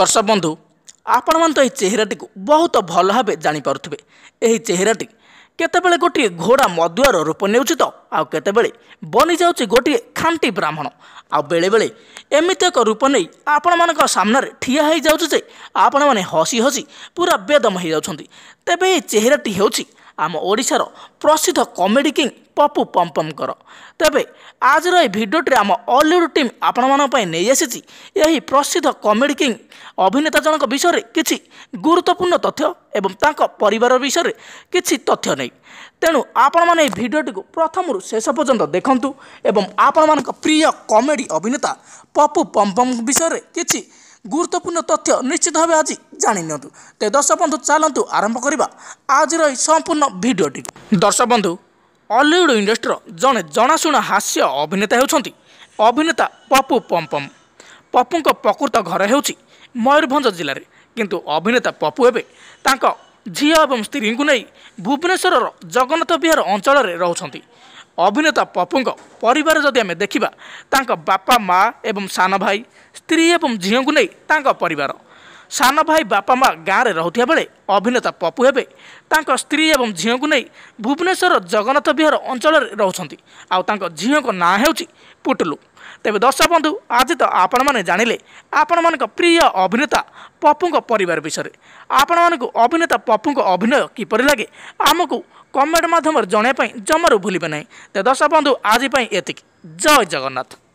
দর্শক বন্ধু ଆପଣମାନେ ତ ଏହି ଚେହେରାଟିକୁ ବହୁତ ଭଲ ଭାବେ ଜାଣିପାରୁଥିବେ ଏହି ଚେହେରାଟି କେତେବେଳେ ଗୋଟିଏ ଘୋଡ଼ା ମଦୁଆର ରୂପ ନେଉଛି ତ ଆଉ କେତେବେଳେ ବନିଯାଉଛି ଗୋଟିଏ ଖାଣ୍ଟି ବ୍ରାହ୍ମଣ ଆଉ ବେଳେବେଳେ ଏମିତି ଏକ ରୂପ ନେଇ ଆପଣମାନଙ୍କ ସାମ୍ନାରେ ଠିଆ ହୋଇଯାଉଛି ଯେ ଆପଣମାନେ ହସି ହସି ପୁରା ବେଦମ ହୋଇଯାଉଛନ୍ତି ତେବେ ଏହି ଚେହେରାଟି ହେଉଛି আম ওড়িশার প্রসিদ্ধ কমেডি কিং পপু পম্পমঙ্কর তেবে আজর এই ভিডিওটি আম অলিউড টিম আপনার নিয়ে আসিছি এই প্রসিদ্ধ কমেডি কিং অভিনেতা জনক বিষয়ে কিছু গুরুত্বপূর্ণ তথ্য এবং তাঁর পরিবার বিষয়ে কিছু তথ্য নেই তেণু আপনার এই ভিডিওটি প্রথম শেষ পর্যন্ত দেখুন এবং আপনার প্রিয় কমেডি অভিনেতা পপু পম্পম বিষয়ে কিছু গুরুত্বপূর্ণ তথ্য নিশ্চিত ভাবে আজ ଜାଣିନିଅନ୍ତୁ ତେ ଦର୍ଶକ ବନ୍ଧୁ ଚାଲନ୍ତୁ ଆରମ୍ଭ କରିବା ଆଜିର ଏହି ସମ୍ପୂର୍ଣ୍ଣ ଭିଡ଼ିଓଟି ଦର୍ଶକ ବନ୍ଧୁ ଅଲିଉଡ଼ ଇଣ୍ଡଷ୍ଟ୍ରିର ଜଣେ ଜଣାଶୁଣା ହାସ୍ୟ ଅଭିନେତା ହେଉଛନ୍ତି ଅଭିନେତା ପପୁ ପମ୍ପମ୍ ପପୁଙ୍କ ପ୍ରକୃତ ଘର ହେଉଛି ମୟୂରଭଞ୍ଜ ଜିଲ୍ଲାରେ କିନ୍ତୁ ଅଭିନେତା ପପୁ ଏବେ ତାଙ୍କ ଝିଅ ଏବଂ ସ୍ତ୍ରୀଙ୍କୁ ନେଇ ଭୁବନେଶ୍ୱରର ଜଗନ୍ନାଥ ବିହାର ଅଞ୍ଚଳରେ ରହୁଛନ୍ତି ଅଭିନେତା ପପୁଙ୍କ ପରିବାର ଯଦି ଆମେ ଦେଖିବା ତାଙ୍କ ବାପା ମା' ଏବଂ ସାନ ଭାଇ ସ୍ତ୍ରୀ ଏବଂ ଝିଅଙ୍କୁ ନେଇ ତାଙ୍କ ପରିବାର ସାନ ଭାଇ ବାପା ମା' ଗାଁରେ ରହୁଥିବା ବେଳେ ଅଭିନେତା ପପୁ ହେବେ ତାଙ୍କ ସ୍ତ୍ରୀ ଏବଂ ଝିଅଙ୍କୁ ନେଇ ଭୁବନେଶ୍ୱର ଜଗନ୍ନାଥ ବିହାର ଅଞ୍ଚଳରେ ରହୁଛନ୍ତି ଆଉ ତାଙ୍କ ଝିଅଙ୍କ ନାଁ ହେଉଛି ପୁଟୁଲୁ ତେବେ ଦର୍ଶକ ବନ୍ଧୁ ଆଜି ତ ଆପଣମାନେ ଜାଣିଲେ ଆପଣମାନଙ୍କ ପ୍ରିୟ ଅଭିନେତା ପପୁଙ୍କ ପରିବାର ବିଷୟରେ ଆପଣମାନଙ୍କୁ ଅଭିନେତା ପପୁଙ୍କ ଅଭିନୟ କିପରି ଲାଗେ ଆମକୁ କମେଣ୍ଟ ମାଧ୍ୟମରେ ଜଣାଇବା ପାଇଁ ଜମାରୁ ଭୁଲିବେ ନାହିଁ ତେବେ ଦର୍ଶକ ବନ୍ଧୁ ଆଜି ପାଇଁ ଏତିକି ଜୟ ଜଗନ୍ନାଥ